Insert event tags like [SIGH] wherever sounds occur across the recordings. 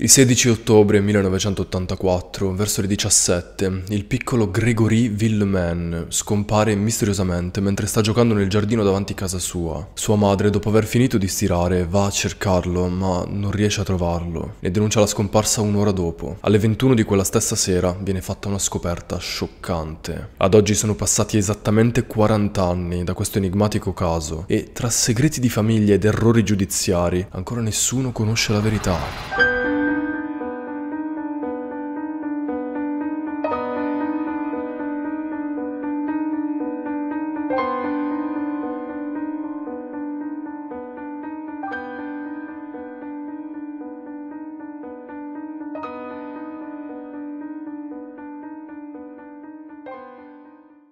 Il 16 ottobre 1984, verso le 17, il piccolo Gregory Villemain scompare misteriosamente mentre sta giocando nel giardino davanti a casa sua. Sua madre, dopo aver finito di stirare, va a cercarlo, ma non riesce a trovarlo e denuncia la scomparsa un'ora dopo. Alle 21 di quella stessa sera viene fatta una scoperta scioccante. Ad oggi sono passati esattamente 40 anni da questo enigmatico caso e tra segreti di famiglia ed errori giudiziari ancora nessuno conosce la verità.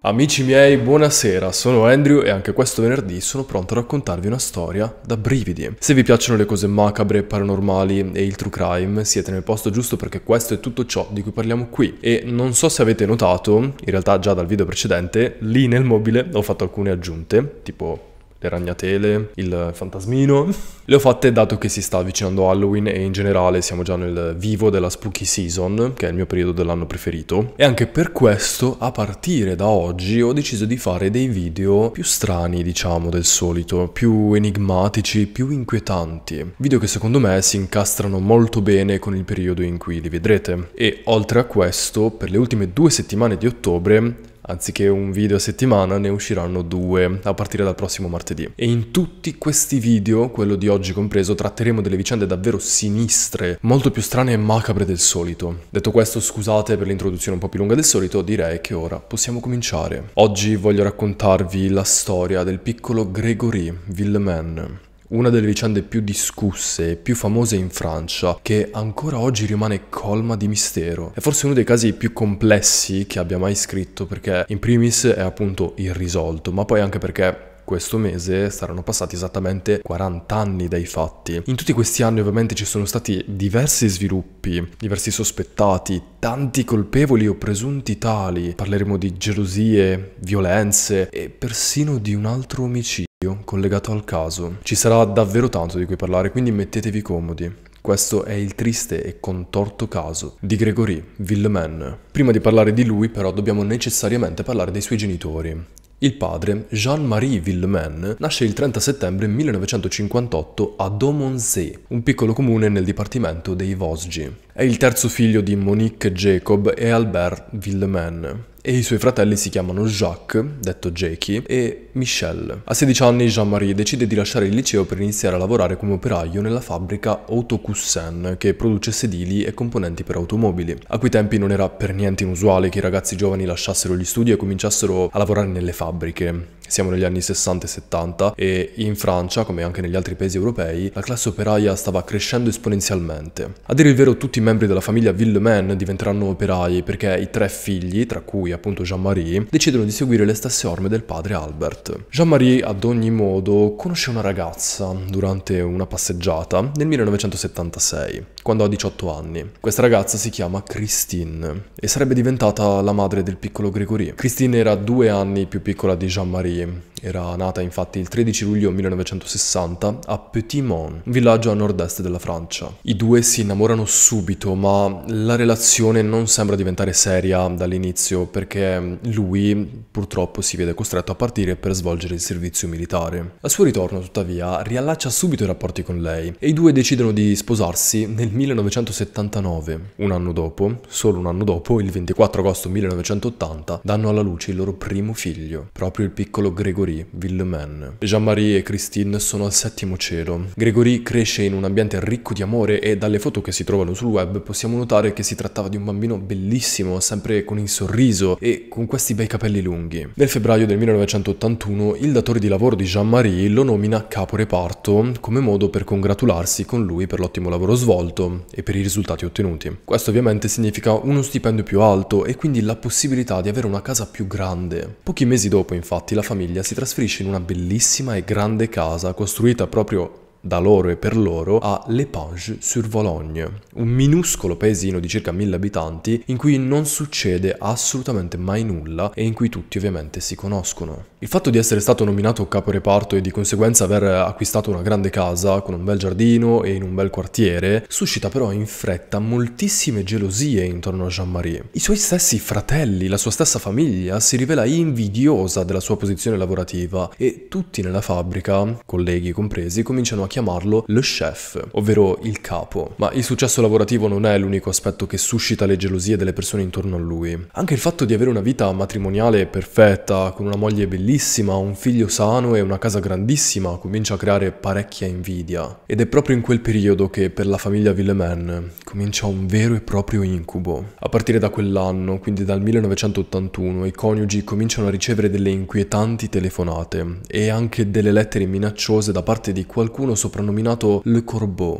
Amici miei, buonasera, sono Andrew e anche questo venerdì sono pronto a raccontarvi una storia da brividi. Se vi piacciono le cose macabre, paranormali e il true crime, siete nel posto giusto perché questo è tutto ciò di cui parliamo qui. E non so se avete notato, in realtà già dal video precedente, lì nel mobile ho fatto alcune aggiunte, tipo le ragnatele, il fantasmino. Le ho fatte dato che si sta avvicinando Halloween e in generale siamo già nel vivo della spooky season, che è il mio periodo dell'anno preferito. E anche per questo, a partire da oggi, ho deciso di fare dei video più strani, diciamo, del solito, più enigmatici, più inquietanti. Video che secondo me si incastrano molto bene con il periodo in cui li vedrete. E oltre a questo, per le ultime due settimane di ottobre anziché un video a settimana ne usciranno due a partire dal prossimo martedì. E in tutti questi video, quello di oggi compreso, tratteremo delle vicende davvero sinistre, molto più strane e macabre del solito. Detto questo, scusate per l'introduzione un po' più lunga del solito, direi che ora possiamo cominciare. Oggi voglio raccontarvi la storia del piccolo Gregory Villeman una delle vicende più discusse e più famose in Francia, che ancora oggi rimane colma di mistero. È forse uno dei casi più complessi che abbia mai scritto, perché in primis è appunto irrisolto, ma poi anche perché questo mese saranno passati esattamente 40 anni dai fatti. In tutti questi anni ovviamente ci sono stati diversi sviluppi, diversi sospettati, tanti colpevoli o presunti tali. Parleremo di gelosie, violenze e persino di un altro omicidio collegato al caso. Ci sarà davvero tanto di cui parlare, quindi mettetevi comodi. Questo è il triste e contorto caso di Gregory Villemain. Prima di parlare di lui, però, dobbiamo necessariamente parlare dei suoi genitori. Il padre, Jean-Marie Villemain, nasce il 30 settembre 1958 a Domonzé, un piccolo comune nel dipartimento dei Vosgi. È il terzo figlio di Monique Jacob e Albert Villemain e i suoi fratelli si chiamano Jacques, detto Jackie, e Michel. A 16 anni Jean-Marie decide di lasciare il liceo per iniziare a lavorare come operaio nella fabbrica Autocussen che produce sedili e componenti per automobili. A quei tempi non era per niente inusuale che i ragazzi giovani lasciassero gli studi e cominciassero a lavorare nelle fabbriche siamo negli anni 60 e 70 e in Francia, come anche negli altri paesi europei, la classe operaia stava crescendo esponenzialmente. A dire il vero tutti i membri della famiglia Villemain diventeranno operai perché i tre figli, tra cui appunto Jean-Marie, decidono di seguire le stesse orme del padre Albert. Jean-Marie ad ogni modo conosce una ragazza durante una passeggiata nel 1976 quando ha 18 anni. Questa ragazza si chiama Christine e sarebbe diventata la madre del piccolo Gregory. Christine era due anni più piccola di Jean-Marie era nata infatti il 13 luglio 1960 a Petit-Mont, un villaggio a nord-est della Francia. I due si innamorano subito, ma la relazione non sembra diventare seria dall'inizio perché lui purtroppo si vede costretto a partire per svolgere il servizio militare. Al suo ritorno, tuttavia, riallaccia subito i rapporti con lei e i due decidono di sposarsi nel 1979. Un anno dopo, solo un anno dopo, il 24 agosto 1980, danno alla luce il loro primo figlio, proprio il piccolo Gregory Gregory, Villeman. Jean-Marie e Christine sono al settimo cielo. Gregory cresce in un ambiente ricco di amore e dalle foto che si trovano sul web possiamo notare che si trattava di un bambino bellissimo, sempre con il sorriso e con questi bei capelli lunghi. Nel febbraio del 1981 il datore di lavoro di Jean-Marie lo nomina capo reparto come modo per congratularsi con lui per l'ottimo lavoro svolto e per i risultati ottenuti. Questo ovviamente significa uno stipendio più alto e quindi la possibilità di avere una casa più grande. Pochi mesi dopo infatti la famiglia si trasferisce in una bellissima e grande casa costruita proprio da loro e per loro a L'Épange sur Vologne, un minuscolo paesino di circa mille abitanti in cui non succede assolutamente mai nulla e in cui tutti ovviamente si conoscono. Il fatto di essere stato nominato caporeparto e di conseguenza aver acquistato una grande casa con un bel giardino e in un bel quartiere suscita però in fretta moltissime gelosie intorno a Jean-Marie. I suoi stessi fratelli, la sua stessa famiglia si rivela invidiosa della sua posizione lavorativa e tutti nella fabbrica, colleghi compresi, cominciano a chiamarlo le chef, ovvero il capo. Ma il successo lavorativo non è l'unico aspetto che suscita le gelosie delle persone intorno a lui. Anche il fatto di avere una vita matrimoniale perfetta, con una moglie bellissima, un figlio sano e una casa grandissima, comincia a creare parecchia invidia. Ed è proprio in quel periodo che per la famiglia Villemain comincia un vero e proprio incubo. A partire da quell'anno, quindi dal 1981, i coniugi cominciano a ricevere delle inquietanti telefonate e anche delle lettere minacciose da parte di qualcuno soprannominato Le Corbeau,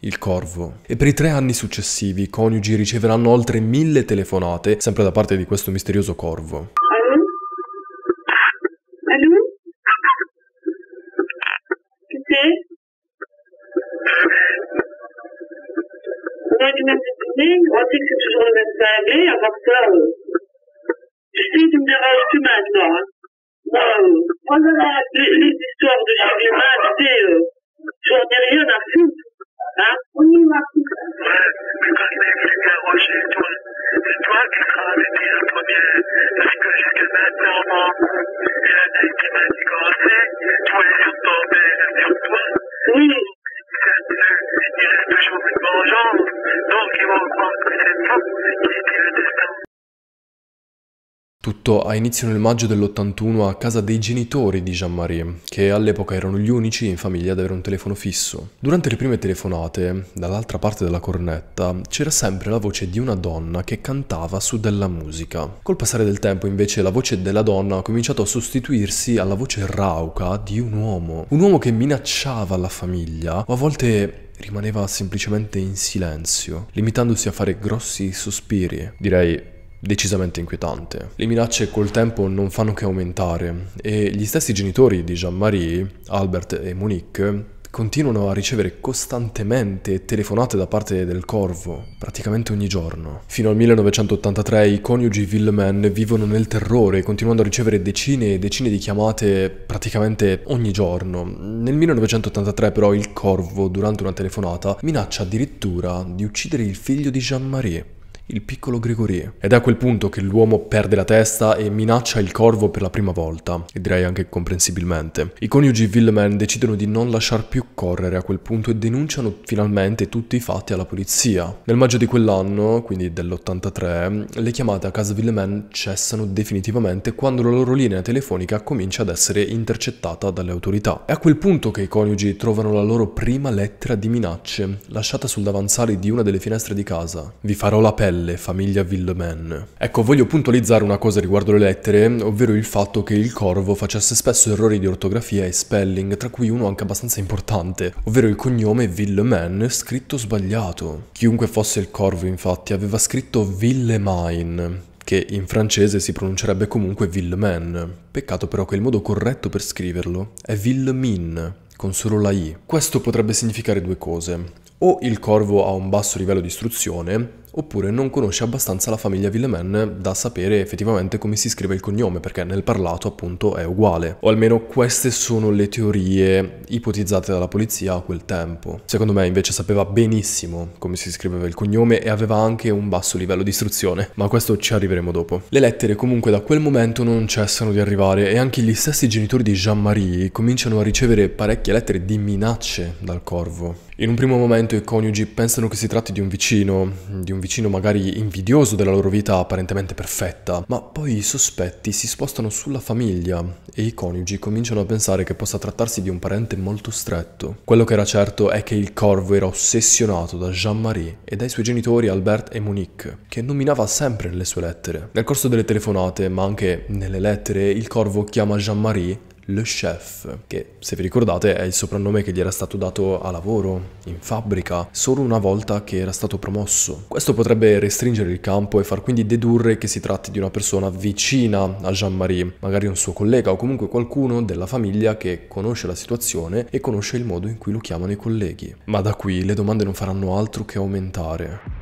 il corvo. E per i tre anni successivi i coniugi riceveranno oltre mille telefonate, sempre da parte di questo misterioso corvo. Allora? Allora? Chi sei? On sait que c'est toujours le même cinglé, à part ça, tu sais, tu me déranges plus maintenant. Hein. Moi, euh, moi, les, les histoires de chez les mains, tu sais, euh, j'en ai rien à foutre. Hein Oui, ma foutre. Ouais, mais quand même, je interrogé, toi, c'est toi qui seras arrêté la première, parce que jusqu'à maintenant, bon, il y en a qui m'a dit qu'on sait, tous les autres tombaient sur toi. Oui. Il reste toujours une vengeance, donc ils vont croire que c'est toi qui étiez le destin. Tutto ha inizio nel maggio dell'81 a casa dei genitori di Jean-Marie, che all'epoca erano gli unici in famiglia ad avere un telefono fisso. Durante le prime telefonate, dall'altra parte della cornetta, c'era sempre la voce di una donna che cantava su della musica. Col passare del tempo, invece, la voce della donna ha cominciato a sostituirsi alla voce rauca di un uomo. Un uomo che minacciava la famiglia, o a volte rimaneva semplicemente in silenzio, limitandosi a fare grossi sospiri. Direi decisamente inquietante. Le minacce col tempo non fanno che aumentare e gli stessi genitori di Jean-Marie, Albert e Monique continuano a ricevere costantemente telefonate da parte del corvo, praticamente ogni giorno. Fino al 1983 i coniugi Villeman vivono nel terrore, continuando a ricevere decine e decine di chiamate praticamente ogni giorno. Nel 1983 però il corvo, durante una telefonata, minaccia addirittura di uccidere il figlio di Jean-Marie il piccolo Gregorie. Ed è a quel punto che l'uomo perde la testa e minaccia il corvo per la prima volta, e direi anche comprensibilmente. I coniugi Villeman decidono di non lasciar più correre a quel punto e denunciano finalmente tutti i fatti alla polizia. Nel maggio di quell'anno, quindi dell'83, le chiamate a casa Villeman cessano definitivamente quando la loro linea telefonica comincia ad essere intercettata dalle autorità. È a quel punto che i coniugi trovano la loro prima lettera di minacce, lasciata sul davanzale di una delle finestre di casa. Vi farò la pelle Antonelle, famiglia Villemain. Ecco, voglio puntualizzare una cosa riguardo le lettere, ovvero il fatto che il corvo facesse spesso errori di ortografia e spelling, tra cui uno anche abbastanza importante, ovvero il cognome Villemain scritto sbagliato. Chiunque fosse il corvo, infatti, aveva scritto Villemain che in francese si pronuncerebbe comunque Villemain. Peccato però che il modo corretto per scriverlo è Villemin, con solo la I. Questo potrebbe significare due cose. O il corvo ha un basso livello di istruzione, oppure non conosce abbastanza la famiglia Villemin da sapere effettivamente come si scrive il cognome, perché nel parlato appunto è uguale. O almeno queste sono le teorie ipotizzate dalla polizia a quel tempo. Secondo me invece sapeva benissimo come si scriveva il cognome e aveva anche un basso livello di istruzione, ma a questo ci arriveremo dopo. Le lettere comunque da quel momento non cessano di arrivare e anche gli stessi genitori di Jean-Marie cominciano a ricevere parecchie lettere di minacce dal corvo. In un primo momento i coniugi pensano che si tratti di un vicino, di un vicino magari invidioso della loro vita apparentemente perfetta, ma poi i sospetti si spostano sulla famiglia e i coniugi cominciano a pensare che possa trattarsi di un parente molto stretto. Quello che era certo è che il corvo era ossessionato da Jean-Marie e dai suoi genitori Albert e Monique, che nominava sempre nelle sue lettere. Nel corso delle telefonate, ma anche nelle lettere, il corvo chiama Jean-Marie le Chef, che se vi ricordate è il soprannome che gli era stato dato a lavoro, in fabbrica, solo una volta che era stato promosso. Questo potrebbe restringere il campo e far quindi dedurre che si tratti di una persona vicina a Jean-Marie, magari un suo collega o comunque qualcuno della famiglia che conosce la situazione e conosce il modo in cui lo chiamano i colleghi. Ma da qui le domande non faranno altro che aumentare.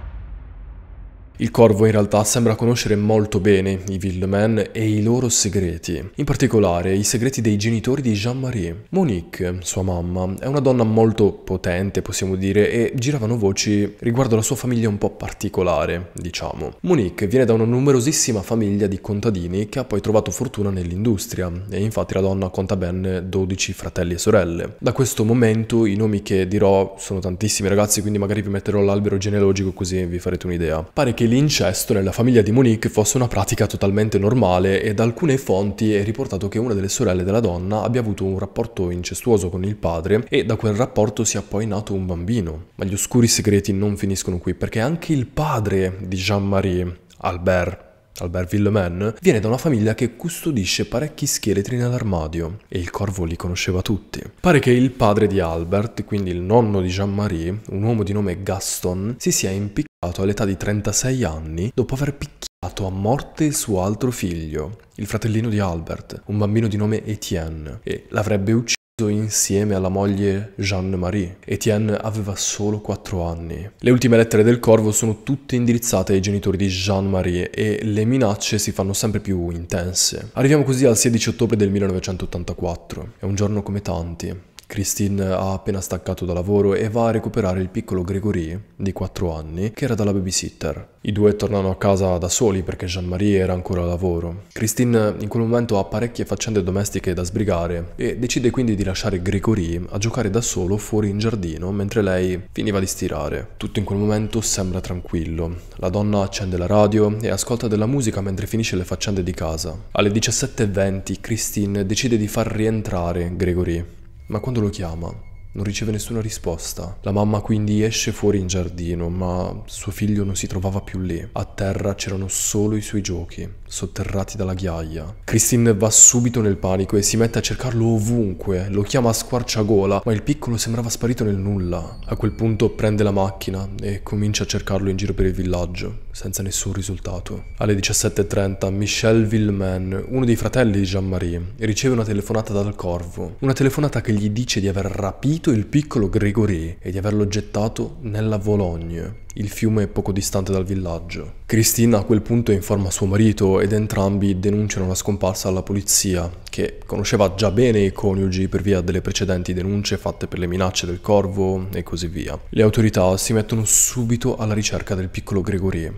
Il corvo in realtà sembra conoscere molto bene i Villeman e i loro segreti, in particolare i segreti dei genitori di Jean-Marie. Monique, sua mamma, è una donna molto potente, possiamo dire, e giravano voci riguardo la sua famiglia un po' particolare, diciamo. Monique viene da una numerosissima famiglia di contadini che ha poi trovato fortuna nell'industria e infatti la donna conta ben 12 fratelli e sorelle. Da questo momento i nomi che dirò sono tantissimi ragazzi, quindi magari vi metterò l'albero genealogico così vi farete un'idea. Pare che l'incesto nella famiglia di Monique fosse una pratica totalmente normale e da alcune fonti è riportato che una delle sorelle della donna abbia avuto un rapporto incestuoso con il padre e da quel rapporto sia poi nato un bambino. Ma gli oscuri segreti non finiscono qui perché anche il padre di Jean-Marie, Albert, Albert Villeman, viene da una famiglia che custodisce parecchi scheletri nell'armadio e il corvo li conosceva tutti. Pare che il padre di Albert, quindi il nonno di Jean-Marie, un uomo di nome Gaston, si sia impiccato all'età di 36 anni dopo aver picchiato a morte il suo altro figlio, il fratellino di Albert, un bambino di nome Etienne, e l'avrebbe ucciso insieme alla moglie Jeanne-Marie. Etienne aveva solo 4 anni. Le ultime lettere del corvo sono tutte indirizzate ai genitori di Jeanne-Marie e le minacce si fanno sempre più intense. Arriviamo così al 16 ottobre del 1984. È un giorno come tanti. Christine ha appena staccato da lavoro e va a recuperare il piccolo Gregory, di 4 anni, che era dalla babysitter. I due tornano a casa da soli perché Jean-Marie era ancora a lavoro. Christine in quel momento ha parecchie faccende domestiche da sbrigare e decide quindi di lasciare Gregory a giocare da solo fuori in giardino mentre lei finiva di stirare. Tutto in quel momento sembra tranquillo. La donna accende la radio e ascolta della musica mentre finisce le faccende di casa. Alle 17.20 Christine decide di far rientrare Gregory ma quando lo chiama non riceve nessuna risposta. La mamma quindi esce fuori in giardino, ma suo figlio non si trovava più lì. A terra c'erano solo i suoi giochi sotterrati dalla ghiaia. Christine va subito nel panico e si mette a cercarlo ovunque, lo chiama a squarciagola, ma il piccolo sembrava sparito nel nulla. A quel punto prende la macchina e comincia a cercarlo in giro per il villaggio, senza nessun risultato. Alle 17.30 Michel Villemain, uno dei fratelli di Jean-Marie, riceve una telefonata dal corvo, una telefonata che gli dice di aver rapito il piccolo Gregory e di averlo gettato nella Vologne. Il fiume è poco distante dal villaggio. Cristina a quel punto informa suo marito ed entrambi denunciano la scomparsa alla polizia, che conosceva già bene i coniugi per via delle precedenti denunce fatte per le minacce del corvo e così via. Le autorità si mettono subito alla ricerca del piccolo Gregory,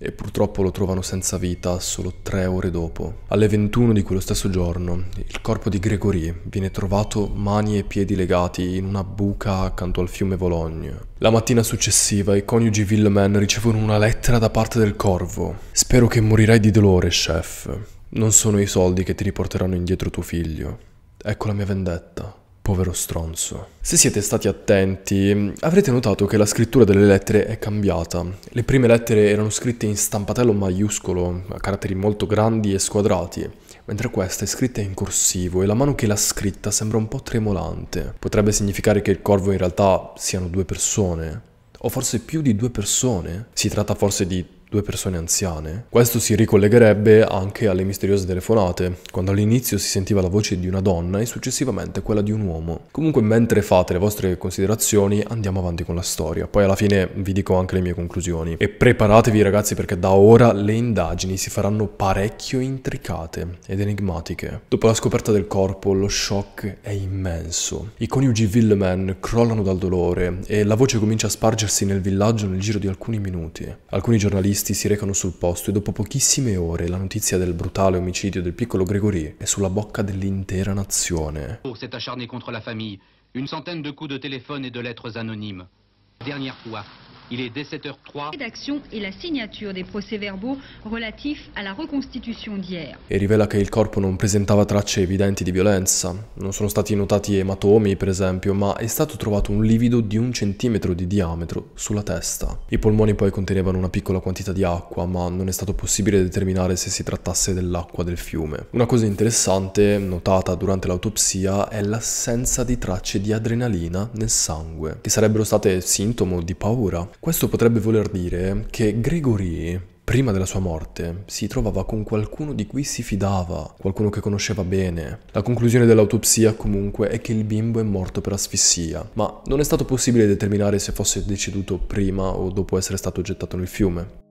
e purtroppo lo trovano senza vita solo tre ore dopo. Alle 21 di quello stesso giorno, il corpo di Gregory viene trovato mani e piedi legati in una buca accanto al fiume Vologne. La mattina successiva i coniugi Villeman ricevono una lettera da parte del corvo. Spero che morirai di dolore, chef. Non sono i soldi che ti riporteranno indietro tuo figlio. Ecco la mia vendetta. Povero stronzo. Se siete stati attenti, avrete notato che la scrittura delle lettere è cambiata. Le prime lettere erano scritte in stampatello maiuscolo, a caratteri molto grandi e squadrati, mentre questa è scritta in corsivo e la mano che l'ha scritta sembra un po' tremolante. Potrebbe significare che il corvo in realtà siano due persone. O forse più di due persone? Si tratta forse di due persone anziane. Questo si ricollegherebbe anche alle misteriose telefonate, quando all'inizio si sentiva la voce di una donna e successivamente quella di un uomo. Comunque mentre fate le vostre considerazioni andiamo avanti con la storia, poi alla fine vi dico anche le mie conclusioni. E preparatevi ragazzi perché da ora le indagini si faranno parecchio intricate ed enigmatiche. Dopo la scoperta del corpo lo shock è immenso. I coniugi Villeman crollano dal dolore e la voce comincia a spargersi nel villaggio nel giro di alcuni minuti. Alcuni giornalisti giornalisti si recano sul posto e dopo pochissime ore la notizia del brutale omicidio del piccolo Gregory è sulla bocca dell'intera nazione. S'est acharné contro la famiglia, una centaine di coups de téléphone et de lettres anonymes. Dernière fois, il est dès 7h03. Rédaction et la signature des procès-verbaux relatifs à la ricostituzione d'hier. E rivela che il corpo non presentava tracce evidenti di violenza. Non sono stati notati ematomi, per esempio, ma è stato trovato un livido di un centimetro di diametro sulla testa. I polmoni poi contenevano una piccola quantità di acqua, ma non è stato possibile determinare se si trattasse dell'acqua del fiume. Una cosa interessante, notata durante l'autopsia, è l'assenza di tracce di adrenalina nel sangue, che sarebbero state sintomo di paura. Questo potrebbe voler dire che Gregory, prima della sua morte, si trovava con qualcuno di cui si fidava, qualcuno che conosceva bene. La conclusione dell'autopsia comunque è che il bimbo è morto per asfissia, ma non è stato possibile determinare se fosse deceduto prima o dopo essere stato gettato nel fiume.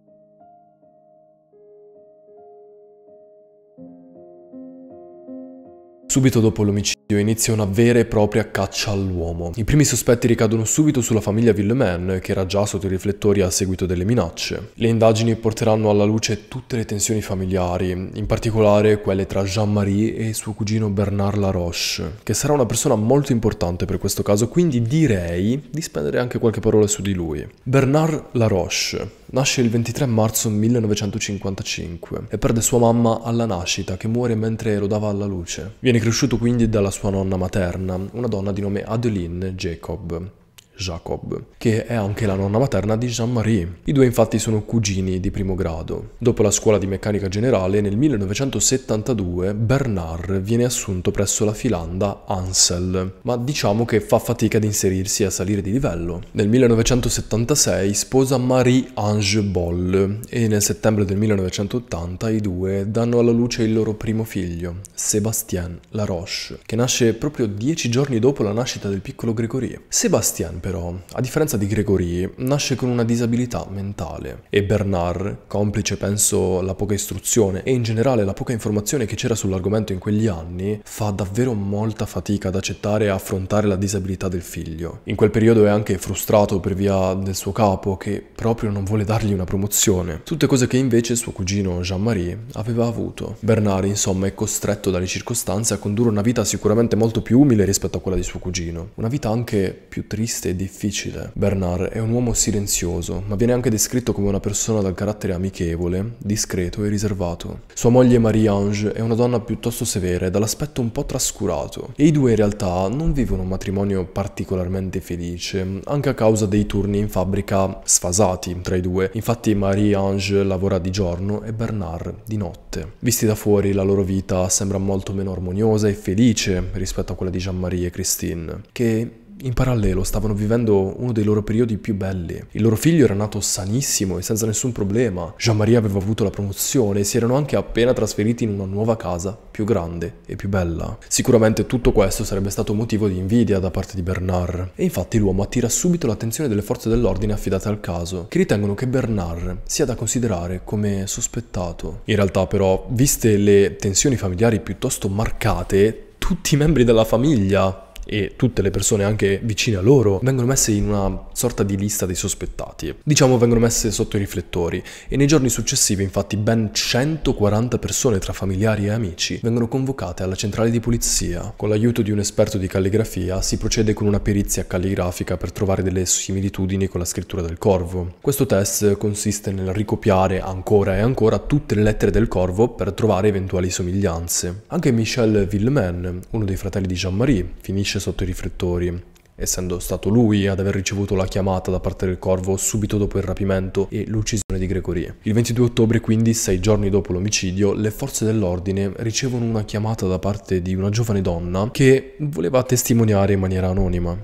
Subito dopo l'omicidio inizia una vera e propria caccia all'uomo. I primi sospetti ricadono subito sulla famiglia Villemain, che era già sotto i riflettori a seguito delle minacce. Le indagini porteranno alla luce tutte le tensioni familiari, in particolare quelle tra Jean-Marie e suo cugino Bernard Laroche, che sarà una persona molto importante per questo caso, quindi direi di spendere anche qualche parola su di lui. Bernard Laroche Nasce il 23 marzo 1955 e perde sua mamma alla nascita che muore mentre lo dava alla luce. Viene cresciuto quindi dalla sua nonna materna, una donna di nome Adeline Jacob. Jacob, che è anche la nonna materna di Jean-Marie. I due infatti sono cugini di primo grado. Dopo la scuola di meccanica generale, nel 1972 Bernard viene assunto presso la filanda Ansel, ma diciamo che fa fatica ad inserirsi e a salire di livello. Nel 1976 sposa Marie-Ange Boll e nel settembre del 1980 i due danno alla luce il loro primo figlio, Sébastien Laroche, che nasce proprio dieci giorni dopo la nascita del piccolo Gregory. Sébastien, però, a differenza di Gregory, nasce con una disabilità mentale e Bernard, complice penso la poca istruzione e in generale la poca informazione che c'era sull'argomento in quegli anni, fa davvero molta fatica ad accettare e affrontare la disabilità del figlio. In quel periodo è anche frustrato per via del suo capo che proprio non vuole dargli una promozione. Tutte cose che invece suo cugino Jean-Marie aveva avuto. Bernard, insomma, è costretto dalle circostanze a condurre una vita sicuramente molto più umile rispetto a quella di suo cugino, una vita anche più triste e difficile. Bernard è un uomo silenzioso, ma viene anche descritto come una persona dal carattere amichevole, discreto e riservato. Sua moglie Marie-Ange è una donna piuttosto severa e dall'aspetto un po' trascurato, e i due in realtà non vivono un matrimonio particolarmente felice, anche a causa dei turni in fabbrica sfasati tra i due. Infatti Marie-Ange lavora di giorno e Bernard di notte. Visti da fuori la loro vita sembra molto meno armoniosa e felice rispetto a quella di Jean-Marie e Christine, che in parallelo stavano vivendo uno dei loro periodi più belli. Il loro figlio era nato sanissimo e senza nessun problema. Jean-Marie aveva avuto la promozione e si erano anche appena trasferiti in una nuova casa più grande e più bella. Sicuramente tutto questo sarebbe stato motivo di invidia da parte di Bernard. E infatti l'uomo attira subito l'attenzione delle forze dell'ordine affidate al caso, che ritengono che Bernard sia da considerare come sospettato. In realtà però, viste le tensioni familiari piuttosto marcate, tutti i membri della famiglia e tutte le persone anche vicine a loro vengono messe in una sorta di lista dei sospettati. Diciamo vengono messe sotto i riflettori e nei giorni successivi infatti ben 140 persone tra familiari e amici vengono convocate alla centrale di polizia. Con l'aiuto di un esperto di calligrafia si procede con una perizia calligrafica per trovare delle similitudini con la scrittura del corvo. Questo test consiste nel ricopiare ancora e ancora tutte le lettere del corvo per trovare eventuali somiglianze. Anche Michel Villemain, uno dei fratelli di Jean-Marie, finisce finisce sotto i riflettori, essendo stato lui ad aver ricevuto la chiamata da parte del corvo subito dopo il rapimento e l'uccisione di Gregory. Il 22 ottobre, quindi sei giorni dopo l'omicidio, le forze dell'ordine ricevono una chiamata da parte di una giovane donna che voleva testimoniare in maniera anonima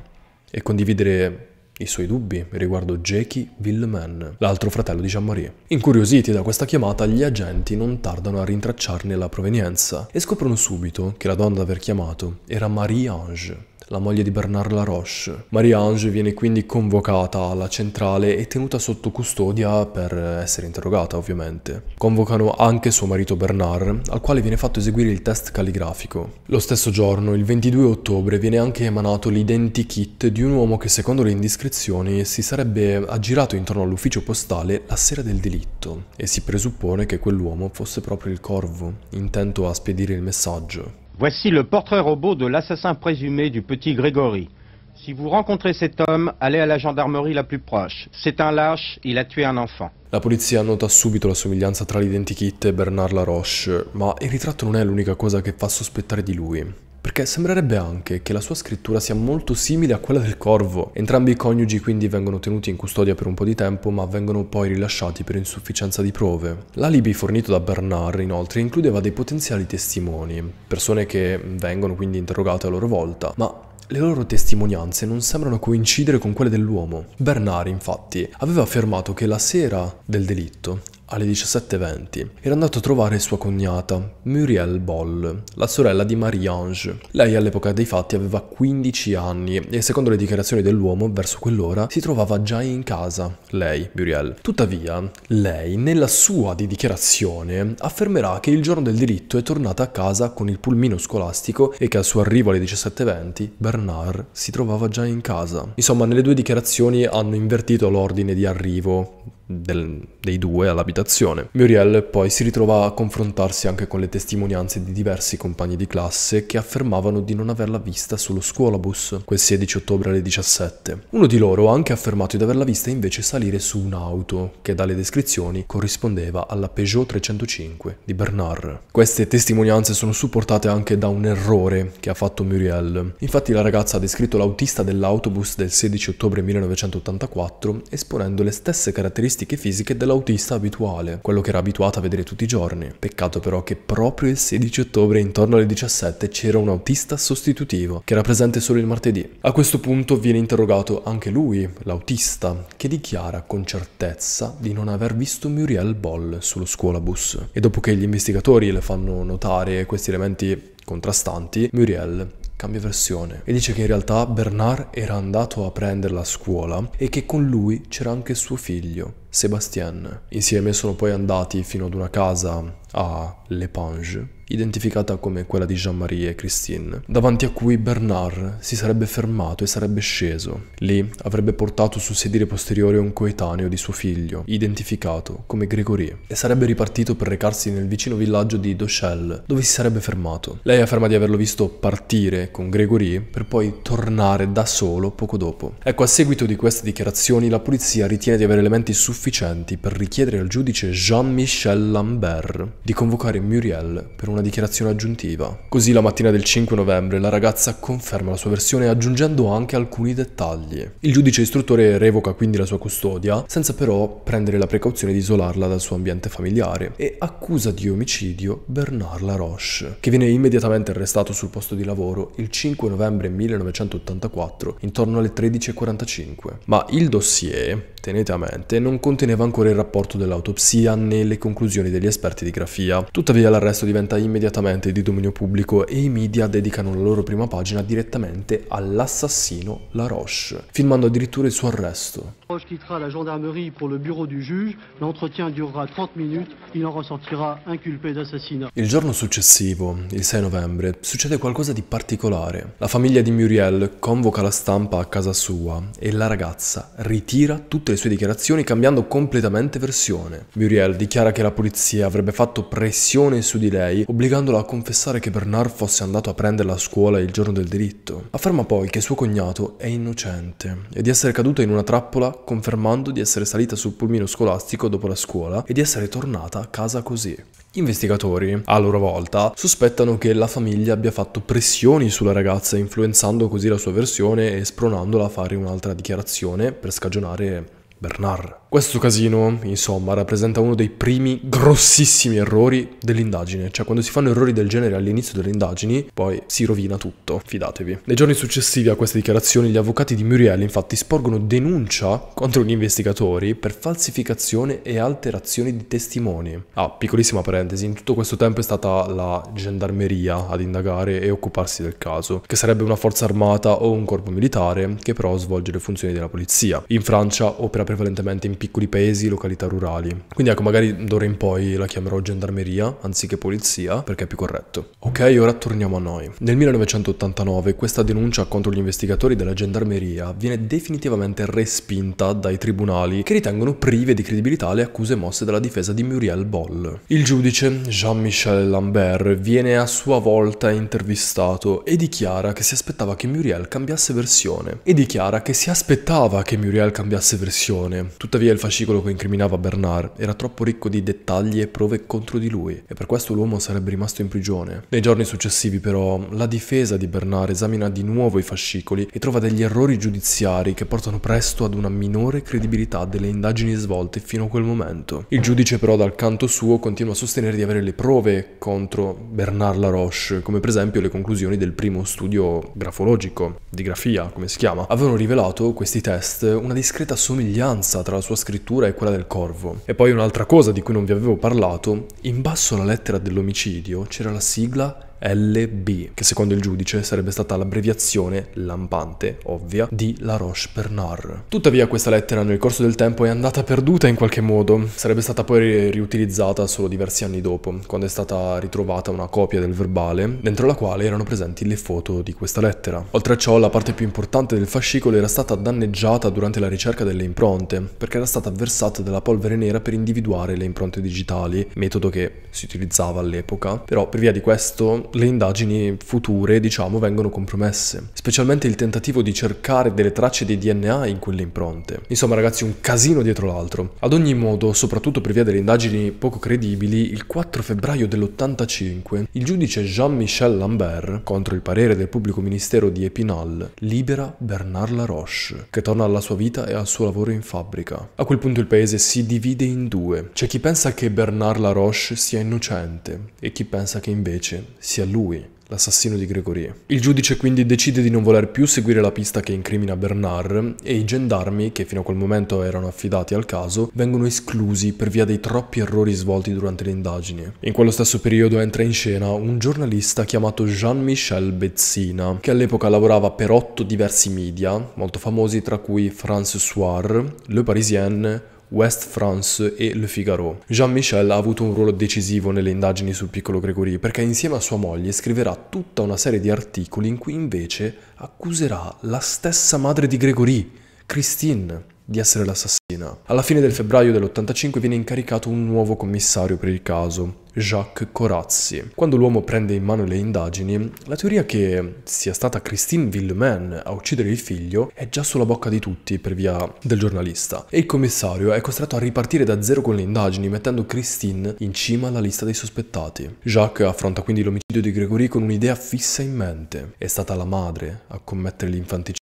e condividere i suoi dubbi riguardo Jackie Villeman, l'altro fratello di Jean-Marie. Incuriositi da questa chiamata, gli agenti non tardano a rintracciarne la provenienza e scoprono subito che la donna ad aver chiamato era Marie-Ange, la moglie di Bernard Laroche. Marie-Ange viene quindi convocata alla centrale e tenuta sotto custodia per essere interrogata, ovviamente. Convocano anche suo marito Bernard, al quale viene fatto eseguire il test calligrafico. Lo stesso giorno, il 22 ottobre, viene anche emanato l'identikit di un uomo che, secondo le indiscrezioni, si sarebbe aggirato intorno all'ufficio postale la sera del delitto e si presuppone che quell'uomo fosse proprio il corvo, intento a spedire il messaggio. Voici le portrait robot de l'assassin présumé du petit Grégory. Si vous rencontrez cet homme, allez à la gendarmerie la plus proche. C'est un lâche, il a tué un enfant. La polizia nota subito la somiglianza tra l'identikit et Bernard Laroche, ma il ritratto non è l'unica cosa che fa sospettare di lui. perché sembrerebbe anche che la sua scrittura sia molto simile a quella del corvo. Entrambi i coniugi quindi vengono tenuti in custodia per un po' di tempo, ma vengono poi rilasciati per insufficienza di prove. L'alibi fornito da Bernard inoltre includeva dei potenziali testimoni, persone che vengono quindi interrogate a loro volta, ma le loro testimonianze non sembrano coincidere con quelle dell'uomo. Bernard, infatti, aveva affermato che la sera del delitto alle 17.20, era andato a trovare sua cognata, Muriel Boll, la sorella di Marie-Ange. Lei all'epoca dei fatti aveva 15 anni e secondo le dichiarazioni dell'uomo, verso quell'ora si trovava già in casa, lei, Muriel. Tuttavia, lei nella sua di dichiarazione affermerà che il giorno del delitto è tornata a casa con il pulmino scolastico e che al suo arrivo alle 17.20 Bernard si trovava già in casa. Insomma, nelle due dichiarazioni hanno invertito l'ordine di arrivo del, dei due all'abitazione. Muriel poi si ritrova a confrontarsi anche con le testimonianze di diversi compagni di classe che affermavano di non averla vista sullo scuolabus quel 16 ottobre alle 17. Uno di loro ha anche affermato di averla vista invece salire su un'auto che dalle descrizioni corrispondeva alla Peugeot 305 di Bernard. Queste testimonianze sono supportate anche da un errore che ha fatto Muriel. Infatti la ragazza ha descritto l'autista dell'autobus del 16 ottobre 1984 esponendo le stesse caratteristiche caratteristiche fisiche dell'autista abituale, quello che era abituato a vedere tutti i giorni. Peccato però che proprio il 16 ottobre intorno alle 17 c'era un autista sostitutivo che era presente solo il martedì. A questo punto viene interrogato anche lui, l'autista, che dichiara con certezza di non aver visto Muriel Boll sullo scuolabus. E dopo che gli investigatori le fanno notare questi elementi contrastanti, Muriel cambia versione e dice che in realtà Bernard era andato a prenderla a scuola e che con lui c'era anche suo figlio, Sébastien. Insieme sono poi andati fino ad una casa a L'Epange identificata come quella di Jean-Marie e Christine, davanti a cui Bernard si sarebbe fermato e sarebbe sceso. Lì avrebbe portato sul sedile posteriore un coetaneo di suo figlio, identificato come Gregory, e sarebbe ripartito per recarsi nel vicino villaggio di Dochelle, dove si sarebbe fermato. Lei afferma di averlo visto partire con Gregory per poi tornare da solo poco dopo. Ecco, a seguito di queste dichiarazioni, la polizia ritiene di avere elementi sufficienti per richiedere al giudice Jean-Michel Lambert di convocare Muriel per un una dichiarazione aggiuntiva. Così la mattina del 5 novembre la ragazza conferma la sua versione aggiungendo anche alcuni dettagli. Il giudice istruttore revoca quindi la sua custodia, senza però prendere la precauzione di isolarla dal suo ambiente familiare, e accusa di omicidio Bernard Laroche, che viene immediatamente arrestato sul posto di lavoro il 5 novembre 1984 intorno alle 13.45. Ma il dossier, tenete a mente, non conteneva ancora il rapporto dell'autopsia né le conclusioni degli esperti di grafia. Tuttavia l'arresto diventa immediatamente di dominio pubblico e i media dedicano la loro prima pagina direttamente all'assassino La Roche, filmando addirittura il suo arresto. Roche quittera la gendarmerie pour le bureau du juge, l'entretien durerà 30 minuti, il en ressortirà inculpé d'assassinat. Il giorno successivo, il 6 novembre, succede qualcosa di particolare. La famiglia di Muriel convoca la stampa a casa sua e la ragazza ritira tutte le sue dichiarazioni cambiando completamente versione. Muriel dichiara che la polizia avrebbe fatto pressione su di lei obbligandolo a confessare che Bernard fosse andato a prenderla a scuola il giorno del delitto. Afferma poi che suo cognato è innocente e di essere caduta in una trappola confermando di essere salita sul pulmino scolastico dopo la scuola e di essere tornata a casa così. Gli investigatori, a loro volta, sospettano che la famiglia abbia fatto pressioni sulla ragazza, influenzando così la sua versione e spronandola a fare un'altra dichiarazione per scagionare Bernard. Questo casino, insomma, rappresenta uno dei primi grossissimi errori dell'indagine, cioè quando si fanno errori del genere all'inizio delle indagini, poi si rovina tutto, fidatevi. Nei giorni successivi a queste dichiarazioni, gli avvocati di Muriel infatti sporgono denuncia contro gli investigatori per falsificazione e alterazioni di testimoni. Ah, piccolissima parentesi, in tutto questo tempo è stata la gendarmeria ad indagare e occuparsi del caso, che sarebbe una forza armata o un corpo militare che però svolge le funzioni della polizia. In Francia opera prevalentemente in piccoli paesi, località rurali. Quindi ecco, magari d'ora in poi la chiamerò gendarmeria anziché polizia perché è più corretto. Ok, ora torniamo a noi. Nel 1989 questa denuncia contro gli investigatori della gendarmeria viene definitivamente respinta dai tribunali che ritengono prive di credibilità le accuse mosse dalla difesa di Muriel Boll. Il giudice Jean-Michel Lambert viene a sua volta intervistato e dichiara che si aspettava che Muriel cambiasse versione e dichiara che si aspettava che Muriel cambiasse versione. Tuttavia il fascicolo che incriminava Bernard era troppo ricco di dettagli e prove contro di lui e per questo l'uomo sarebbe rimasto in prigione. Nei giorni successivi però la difesa di Bernard esamina di nuovo i fascicoli e trova degli errori giudiziari che portano presto ad una minore credibilità delle indagini svolte fino a quel momento. Il giudice però dal canto suo continua a sostenere di avere le prove contro Bernard Laroche, come per esempio le conclusioni del primo studio grafologico, di grafia come si chiama, avevano rivelato questi test una discreta somiglianza tra la sua scrittura è quella del corvo. E poi un'altra cosa di cui non vi avevo parlato, in basso alla lettera dell'omicidio c'era la sigla LB, che secondo il giudice sarebbe stata l'abbreviazione lampante, ovvia, di La Roche-Bernard. Tuttavia questa lettera nel corso del tempo è andata perduta in qualche modo, sarebbe stata poi riutilizzata solo diversi anni dopo, quando è stata ritrovata una copia del verbale, dentro la quale erano presenti le foto di questa lettera. Oltre a ciò, la parte più importante del fascicolo era stata danneggiata durante la ricerca delle impronte, perché era stata versata della polvere nera per individuare le impronte digitali, metodo che si utilizzava all'epoca, però per via di questo le indagini future, diciamo, vengono compromesse, specialmente il tentativo di cercare delle tracce di DNA in quelle impronte. Insomma, ragazzi, un casino dietro l'altro. Ad ogni modo, soprattutto per via delle indagini poco credibili, il 4 febbraio dell'85 il giudice Jean-Michel Lambert, contro il parere del pubblico ministero di Epinal, libera Bernard Laroche, che torna alla sua vita e al suo lavoro in fabbrica. A quel punto il paese si divide in due. C'è chi pensa che Bernard Laroche sia innocente e chi pensa che invece sia sia lui l'assassino di Gregory. Il giudice quindi decide di non voler più seguire la pista che incrimina Bernard e i gendarmi, che fino a quel momento erano affidati al caso, vengono esclusi per via dei troppi errori svolti durante le indagini. In quello stesso periodo entra in scena un giornalista chiamato Jean-Michel Bezzina, che all'epoca lavorava per otto diversi media, molto famosi tra cui France Soir, Le Parisien, West France e Le Figaro. Jean-Michel ha avuto un ruolo decisivo nelle indagini sul piccolo Gregory perché insieme a sua moglie scriverà tutta una serie di articoli in cui invece accuserà la stessa madre di Gregory, Christine, di essere l'assassino. Messina. Alla fine del febbraio dell'85 viene incaricato un nuovo commissario per il caso, Jacques Corazzi. Quando l'uomo prende in mano le indagini, la teoria che sia stata Christine Villemain a uccidere il figlio è già sulla bocca di tutti per via del giornalista e il commissario è costretto a ripartire da zero con le indagini mettendo Christine in cima alla lista dei sospettati. Jacques affronta quindi l'omicidio di Gregory con un'idea fissa in mente. È stata la madre a commettere l'infanticidio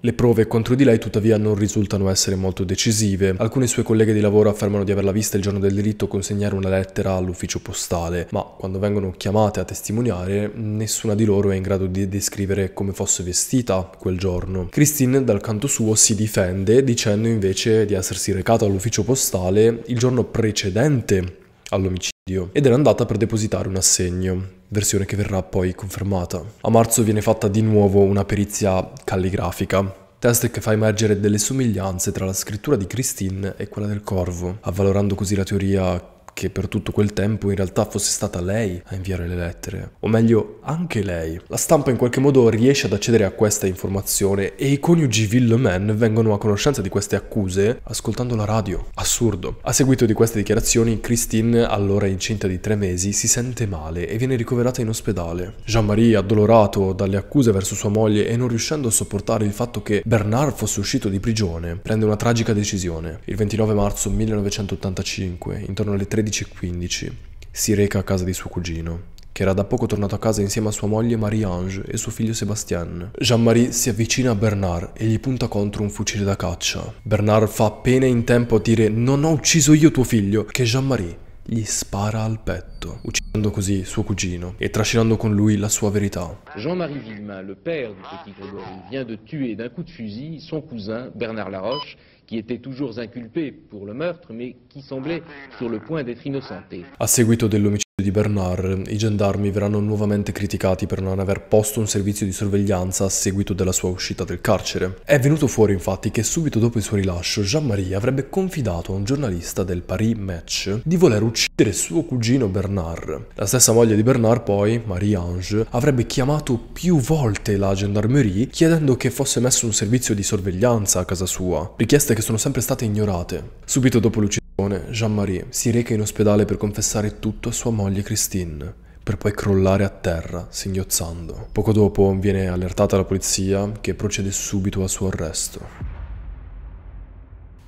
le prove contro di lei tuttavia non risultano essere molto decisive. Alcune sue colleghe di lavoro affermano di averla vista il giorno del delitto consegnare una lettera all'ufficio postale, ma quando vengono chiamate a testimoniare nessuna di loro è in grado di descrivere come fosse vestita quel giorno. Christine dal canto suo si difende dicendo invece di essersi recata all'ufficio postale il giorno precedente all'omicidio ed era andata per depositare un assegno versione che verrà poi confermata. A marzo viene fatta di nuovo una perizia calligrafica, test che fa emergere delle somiglianze tra la scrittura di Christine e quella del corvo, avvalorando così la teoria che per tutto quel tempo in realtà fosse stata lei a inviare le lettere, o meglio anche lei. La stampa in qualche modo riesce ad accedere a questa informazione e i coniugi Villeman vengono a conoscenza di queste accuse ascoltando la radio. Assurdo. A seguito di queste dichiarazioni, Christine, allora incinta di tre mesi, si sente male e viene ricoverata in ospedale. Jean-Marie, addolorato dalle accuse verso sua moglie e non riuscendo a sopportare il fatto che Bernard fosse uscito di prigione, prende una tragica decisione. Il 29 marzo 1985, intorno alle 13 13.15 si reca a casa di suo cugino, che era da poco tornato a casa insieme a sua moglie Marie-Ange e suo figlio Sébastien. Jean-Marie si avvicina a Bernard e gli punta contro un fucile da caccia. Bernard fa appena in tempo a dire non ho ucciso io tuo figlio, che Jean-Marie gli spara al petto, uccidendo così suo cugino e trascinando con lui la sua verità. Jean-Marie Villemin, il père di petit Grégory, vient di tuer d'un coup de fusil suo cousin Bernard Laroche qui était toujours inculpé pour le meurtre, mais qui semblait sur le point d'être innocenté. A seguito dell'omicidio di Bernard, i gendarmi verranno nuovamente criticati per non aver posto un servizio di sorveglianza a seguito della sua uscita del carcere. È venuto fuori infatti che subito dopo il suo rilascio Jean-Marie avrebbe confidato a un giornalista del Paris Match di voler uccidere suo cugino Bernard. La stessa moglie di Bernard poi, Marie-Ange, avrebbe chiamato più volte la gendarmerie chiedendo che fosse messo un servizio di sorveglianza a casa sua, richieste che sono sempre state ignorate. Subito dopo l'uccisione Jean-Marie si reca in ospedale per confessare tutto a sua moglie Christine, per poi crollare a terra, singhiozzando. Poco dopo viene allertata la polizia, che procede subito al suo arresto.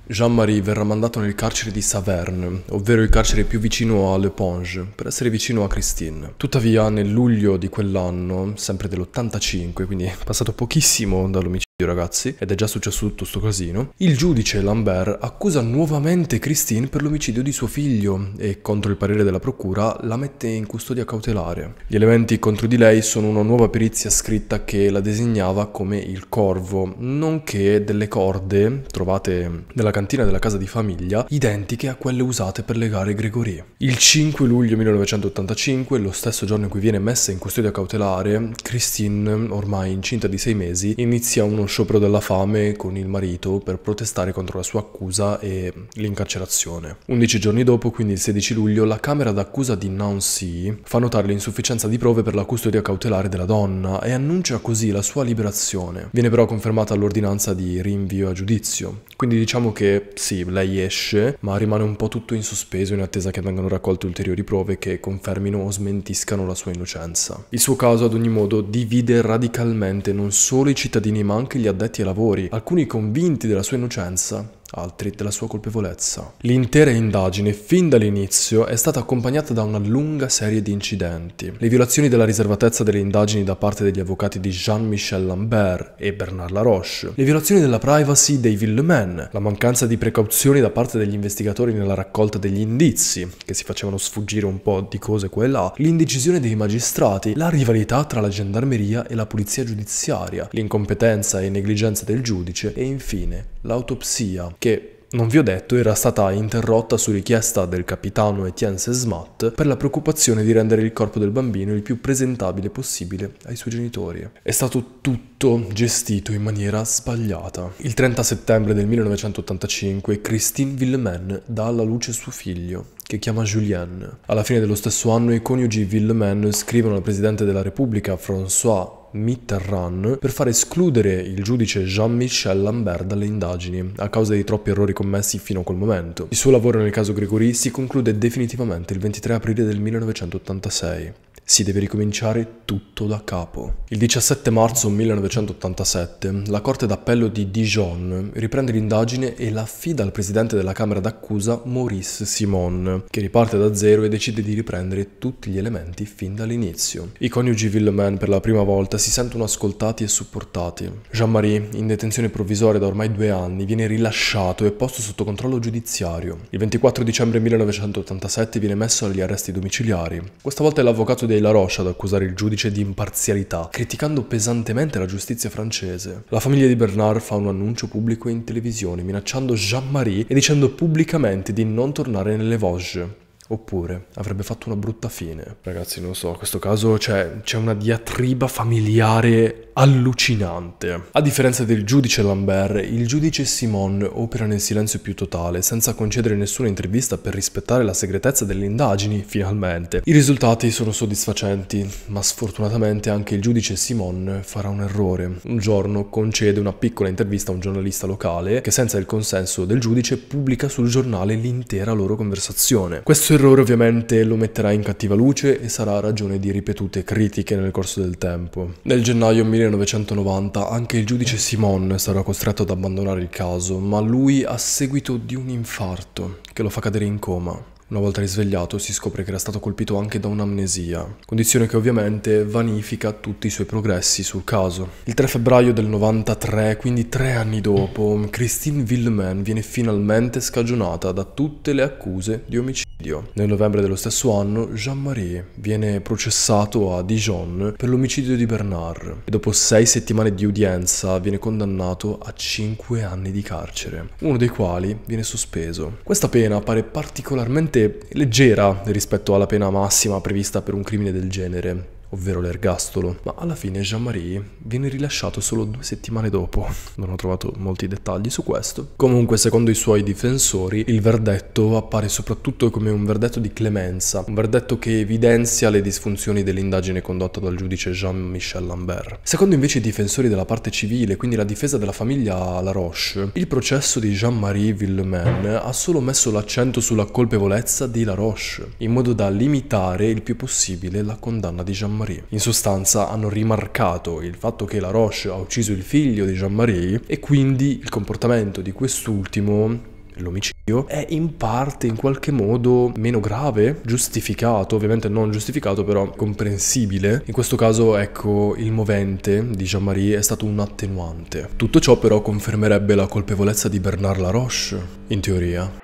Jean-Marie verrà mandato nel carcere di Saverne, ovvero il carcere più vicino a Le Ponge, per essere vicino a Christine. Tuttavia, nel luglio di quell'anno, sempre dell'85, quindi passato pochissimo dall'omicidio, ragazzi, ed è già successo tutto sto casino, il giudice Lambert accusa nuovamente Christine per l'omicidio di suo figlio e contro il parere della procura la mette in custodia cautelare. Gli elementi contro di lei sono una nuova perizia scritta che la designava come il corvo, nonché delle corde trovate nella cantina della casa di famiglia identiche a quelle usate per legare Gregory. Il 5 luglio 1985, lo stesso giorno in cui viene messa in custodia cautelare, Christine, ormai incinta di sei mesi, inizia uno sciopero della fame con il marito per protestare contro la sua accusa e l'incarcerazione. Undici giorni dopo, quindi il 16 luglio, la Camera d'accusa di Nancy fa notare l'insufficienza di prove per la custodia cautelare della donna e annuncia così la sua liberazione. Viene però confermata l'ordinanza di rinvio a giudizio. Quindi diciamo che sì, lei esce, ma rimane un po' tutto in sospeso in attesa che vengano raccolte ulteriori prove che confermino o smentiscano la sua innocenza. Il suo caso ad ogni modo divide radicalmente non solo i cittadini ma anche gli addetti ai lavori, alcuni convinti della sua innocenza altri della sua colpevolezza. L'intera indagine, fin dall'inizio, è stata accompagnata da una lunga serie di incidenti. Le violazioni della riservatezza delle indagini da parte degli avvocati di Jean-Michel Lambert e Bernard Laroche, le violazioni della privacy dei Villemain, la mancanza di precauzioni da parte degli investigatori nella raccolta degli indizi, che si facevano sfuggire un po' di cose qua e là, l'indecisione dei magistrati, la rivalità tra la gendarmeria e la polizia giudiziaria, l'incompetenza e negligenza del giudice e infine L'autopsia, che non vi ho detto, era stata interrotta su richiesta del capitano Etienne Sesmat per la preoccupazione di rendere il corpo del bambino il più presentabile possibile ai suoi genitori. È stato tutto gestito in maniera sbagliata. Il 30 settembre del 1985 Christine Villemin dà alla luce suo figlio, che chiama Julien. Alla fine dello stesso anno i coniugi Villemin scrivono al presidente della Repubblica François Mitterrand per far escludere il giudice Jean-Michel Lambert dalle indagini a causa dei troppi errori commessi fino a quel momento. Il suo lavoro nel caso Grigori si conclude definitivamente il 23 aprile del 1986 si deve ricominciare tutto da capo. Il 17 marzo 1987 la Corte d'Appello di Dijon riprende l'indagine e la affida al presidente della Camera d'accusa Maurice Simon, che riparte da zero e decide di riprendere tutti gli elementi fin dall'inizio. I coniugi Villeman per la prima volta si sentono ascoltati e supportati. Jean-Marie, in detenzione provvisoria da ormai due anni, viene rilasciato e posto sotto controllo giudiziario. Il 24 dicembre 1987 viene messo agli arresti domiciliari. Questa volta è l'avvocato di dei La Roche ad accusare il giudice di imparzialità, criticando pesantemente la giustizia francese. La famiglia di Bernard fa un annuncio pubblico in televisione minacciando Jean-Marie e dicendo pubblicamente di non tornare nelle Vosges oppure avrebbe fatto una brutta fine. Ragazzi, non so, in questo caso c'è, una diatriba familiare allucinante. A differenza del giudice Lambert, il giudice Simon opera nel silenzio più totale, senza concedere nessuna intervista per rispettare la segretezza delle indagini, finalmente. I risultati sono soddisfacenti, ma sfortunatamente anche il giudice Simon farà un errore. Un giorno concede una piccola intervista a un giornalista locale che senza il consenso del giudice pubblica sul giornale l'intera loro conversazione. Questo errore ovviamente lo metterà in cattiva luce e sarà ragione di ripetute critiche nel corso del tempo. Nel gennaio 1990 anche il giudice Simon sarà costretto ad abbandonare il caso, ma lui a seguito di un infarto che lo fa cadere in coma. Una volta risvegliato si scopre che era stato colpito anche da un'amnesia, condizione che ovviamente vanifica tutti i suoi progressi sul caso. Il 3 febbraio del 93, quindi tre anni dopo, Christine Villeman viene finalmente scagionata da tutte le accuse di omicidio. Nel novembre dello stesso anno Jean-Marie viene processato a Dijon per l'omicidio di Bernard e dopo sei settimane di udienza viene condannato a 5 anni di carcere, uno dei quali viene sospeso. Questa pena appare particolarmente leggera rispetto alla pena massima prevista per un crimine del genere ovvero l'ergastolo, ma alla fine Jean-Marie viene rilasciato solo due settimane dopo. Non ho trovato molti dettagli su questo. Comunque, secondo i suoi difensori, il verdetto appare soprattutto come un verdetto di clemenza, un verdetto che evidenzia le disfunzioni dell'indagine condotta dal giudice Jean-Michel Lambert. Secondo invece i difensori della parte civile, quindi la difesa della famiglia La Roche, il processo di Jean-Marie Villemain ha solo messo l'accento sulla colpevolezza di La Roche, in modo da limitare il più possibile la condanna di Jean-Marie. Jean-Marie. In sostanza hanno rimarcato il fatto che la Roche ha ucciso il figlio di Jean-Marie e quindi il comportamento di quest'ultimo l'omicidio è in parte in qualche modo meno grave, giustificato, ovviamente non giustificato, però comprensibile. In questo caso, ecco, il movente di Jean-Marie è stato un attenuante. Tutto ciò però confermerebbe la colpevolezza di Bernard Laroche, in teoria.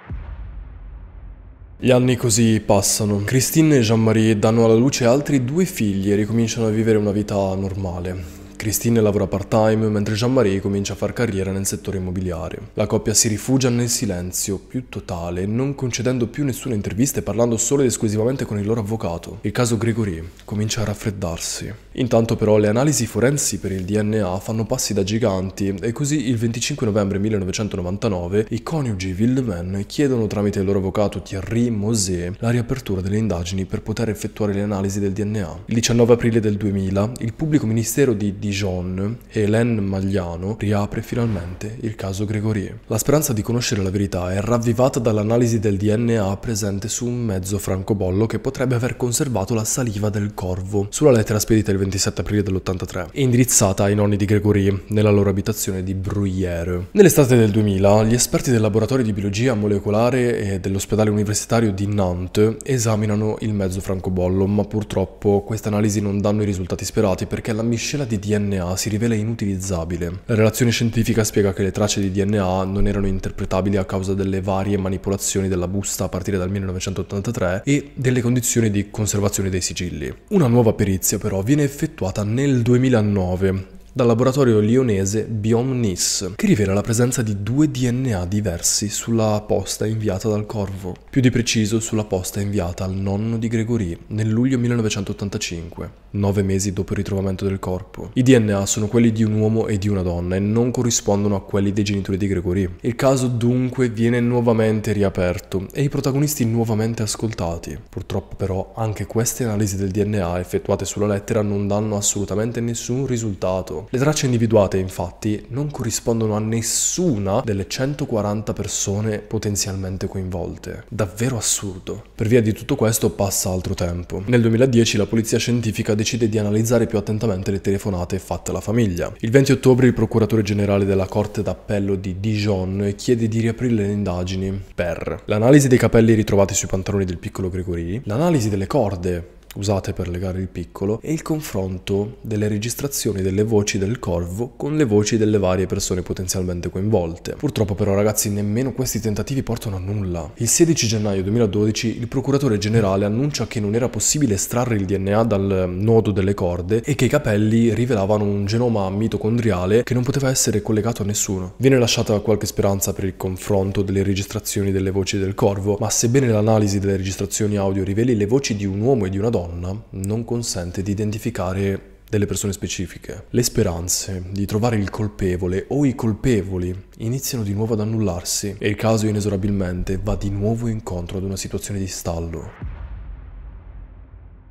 Gli anni così passano. Christine e Jean-Marie danno alla luce altri due figli e ricominciano a vivere una vita normale. Christine lavora part-time mentre Jean-Marie comincia a far carriera nel settore immobiliare. La coppia si rifugia nel silenzio più totale, non concedendo più nessuna intervista e parlando solo ed esclusivamente con il loro avvocato. Il caso Gregory comincia a raffreddarsi. Intanto però le analisi forensi per il DNA fanno passi da giganti e così il 25 novembre 1999 i coniugi Villeman chiedono tramite il loro avvocato Thierry Mosé la riapertura delle indagini per poter effettuare le analisi del DNA. Il 19 aprile del 2000 il pubblico ministero di Dijon e Hélène Magliano riapre finalmente il caso Gregorie. La speranza di conoscere la verità è ravvivata dall'analisi del DNA presente su un mezzo francobollo che potrebbe aver conservato la saliva del corvo sulla lettera spedita il 27 aprile dell'83 e indirizzata ai nonni di Gregorie nella loro abitazione di Bruyère. Nell'estate del 2000 gli esperti del laboratorio di biologia molecolare e dell'ospedale universitario di Nantes esaminano il mezzo francobollo, ma purtroppo queste analisi non danno i risultati sperati perché la miscela di DNA DNA si rivela inutilizzabile. La relazione scientifica spiega che le tracce di DNA non erano interpretabili a causa delle varie manipolazioni della busta a partire dal 1983 e delle condizioni di conservazione dei sigilli. Una nuova perizia però viene effettuata nel 2009 dal laboratorio lionese BiomNIS, che rivela la presenza di due DNA diversi sulla posta inviata dal corvo, più di preciso sulla posta inviata al nonno di Gregory nel luglio 1985, nove mesi dopo il ritrovamento del corpo. I DNA sono quelli di un uomo e di una donna e non corrispondono a quelli dei genitori di Gregory. Il caso dunque viene nuovamente riaperto e i protagonisti nuovamente ascoltati. Purtroppo però anche queste analisi del DNA effettuate sulla lettera non danno assolutamente nessun risultato. Le tracce individuate infatti non corrispondono a nessuna delle 140 persone potenzialmente coinvolte. Davvero assurdo. Per via di tutto questo passa altro tempo. Nel 2010 la polizia scientifica decide di analizzare più attentamente le telefonate fatte alla famiglia. Il 20 ottobre il procuratore generale della Corte d'Appello di Dijon chiede di riaprire le indagini per l'analisi dei capelli ritrovati sui pantaloni del piccolo Gregory, l'analisi delle corde usate per legare il piccolo e il confronto delle registrazioni delle voci del corvo con le voci delle varie persone potenzialmente coinvolte. Purtroppo però ragazzi nemmeno questi tentativi portano a nulla. Il 16 gennaio 2012 il procuratore generale annuncia che non era possibile estrarre il DNA dal ehm, nodo delle corde e che i capelli rivelavano un genoma mitocondriale che non poteva essere collegato a nessuno. Viene lasciata qualche speranza per il confronto delle registrazioni delle voci del corvo, ma sebbene l'analisi delle registrazioni audio riveli le voci di un uomo e di una donna, donna non consente di identificare delle persone specifiche. Le speranze di trovare il colpevole o i colpevoli iniziano di nuovo ad annullarsi e il caso inesorabilmente va di nuovo incontro ad una situazione di stallo.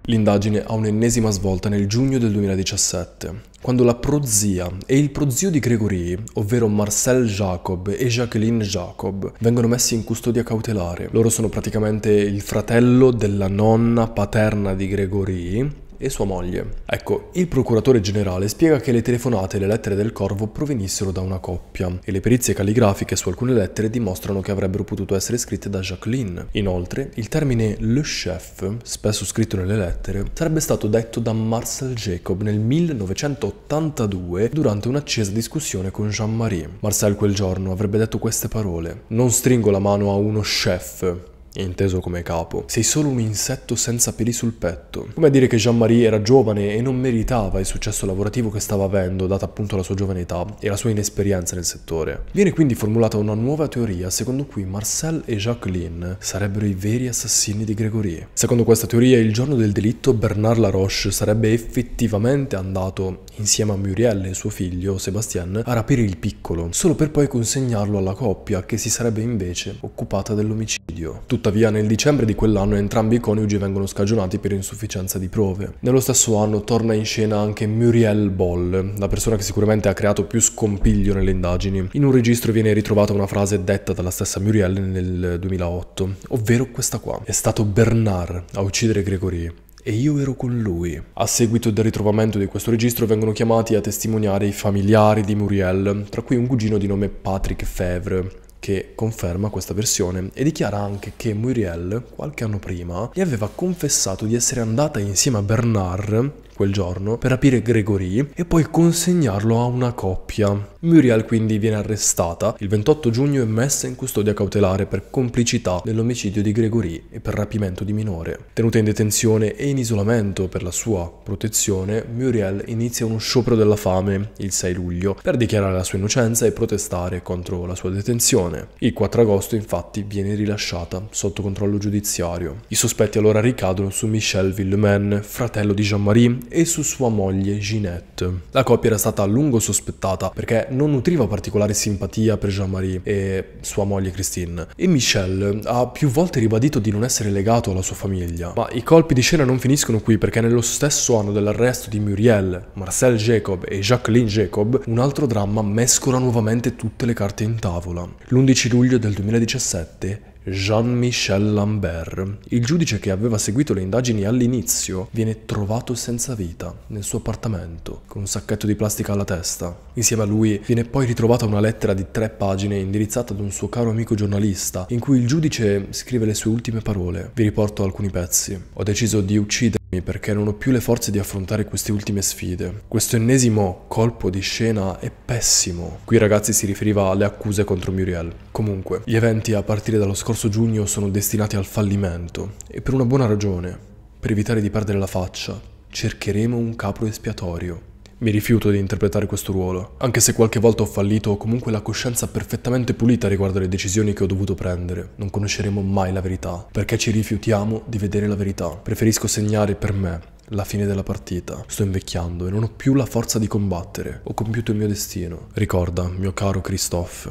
L'indagine ha un'ennesima svolta nel giugno del 2017, quando la prozia e il prozio di Gregory, ovvero Marcel Jacob e Jacqueline Jacob, vengono messi in custodia cautelare. Loro sono praticamente il fratello della nonna paterna di Gregory e sua moglie. Ecco, il procuratore generale spiega che le telefonate e le lettere del corvo provenissero da una coppia e le perizie calligrafiche su alcune lettere dimostrano che avrebbero potuto essere scritte da Jacqueline. Inoltre, il termine le chef, spesso scritto nelle lettere, sarebbe stato detto da Marcel Jacob nel 1982 durante un'accesa discussione con Jean-Marie. Marcel quel giorno avrebbe detto queste parole: Non stringo la mano a uno chef, inteso come capo. Sei solo un insetto senza peli sul petto. Come a dire che Jean-Marie era giovane e non meritava il successo lavorativo che stava avendo, data appunto la sua giovane età e la sua inesperienza nel settore. Viene quindi formulata una nuova teoria secondo cui Marcel e Jacqueline sarebbero i veri assassini di Gregory. Secondo questa teoria, il giorno del delitto Bernard Laroche sarebbe effettivamente andato, insieme a Muriel e suo figlio Sébastien, a rapire il piccolo, solo per poi consegnarlo alla coppia che si sarebbe invece occupata dell'omicidio. Tutto Tuttavia nel dicembre di quell'anno entrambi i coniugi vengono scagionati per insufficienza di prove. Nello stesso anno torna in scena anche Muriel Boll, la persona che sicuramente ha creato più scompiglio nelle indagini. In un registro viene ritrovata una frase detta dalla stessa Muriel nel 2008, ovvero questa qua. È stato Bernard a uccidere Gregory e io ero con lui. A seguito del ritrovamento di questo registro vengono chiamati a testimoniare i familiari di Muriel, tra cui un cugino di nome Patrick Fevre, che conferma questa versione e dichiara anche che Muriel qualche anno prima gli aveva confessato di essere andata insieme a Bernard quel giorno per rapire Gregory e poi consegnarlo a una coppia. Muriel quindi viene arrestata il 28 giugno e messa in custodia cautelare per complicità nell'omicidio di Gregory e per rapimento di minore. Tenuta in detenzione e in isolamento per la sua protezione, Muriel inizia uno sciopero della fame il 6 luglio per dichiarare la sua innocenza e protestare contro la sua detenzione. Il 4 agosto infatti viene rilasciata sotto controllo giudiziario. I sospetti allora ricadono su Michel Villemain, fratello di Jean-Marie e su sua moglie Ginette. La coppia era stata a lungo sospettata perché non nutriva particolare simpatia per Jean-Marie e sua moglie Christine e Michel ha più volte ribadito di non essere legato alla sua famiglia. Ma i colpi di scena non finiscono qui perché nello stesso anno dell'arresto di Muriel, Marcel Jacob e Jacqueline Jacob un altro dramma mescola nuovamente tutte le carte in tavola. L'11 luglio del 2017 Jean-Michel Lambert, il giudice che aveva seguito le indagini all'inizio, viene trovato senza vita nel suo appartamento, con un sacchetto di plastica alla testa. Insieme a lui viene poi ritrovata una lettera di tre pagine indirizzata ad un suo caro amico giornalista, in cui il giudice scrive le sue ultime parole. Vi riporto alcuni pezzi. Ho deciso di uccidere perché non ho più le forze di affrontare queste ultime sfide. Questo ennesimo colpo di scena è pessimo. Qui ragazzi si riferiva alle accuse contro Muriel. Comunque, gli eventi a partire dallo scorso giugno sono destinati al fallimento e per una buona ragione. Per evitare di perdere la faccia, cercheremo un capo espiatorio. Mi rifiuto di interpretare questo ruolo, anche se qualche volta ho fallito ho comunque la coscienza perfettamente pulita riguardo alle decisioni che ho dovuto prendere. Non conosceremo mai la verità, perché ci rifiutiamo di vedere la verità. Preferisco segnare per me la fine della partita. Sto invecchiando e non ho più la forza di combattere. Ho compiuto il mio destino. Ricorda, mio caro Christophe,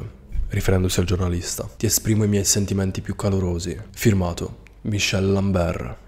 riferendosi al giornalista, ti esprimo i miei sentimenti più calorosi. Firmato, Michel Lambert.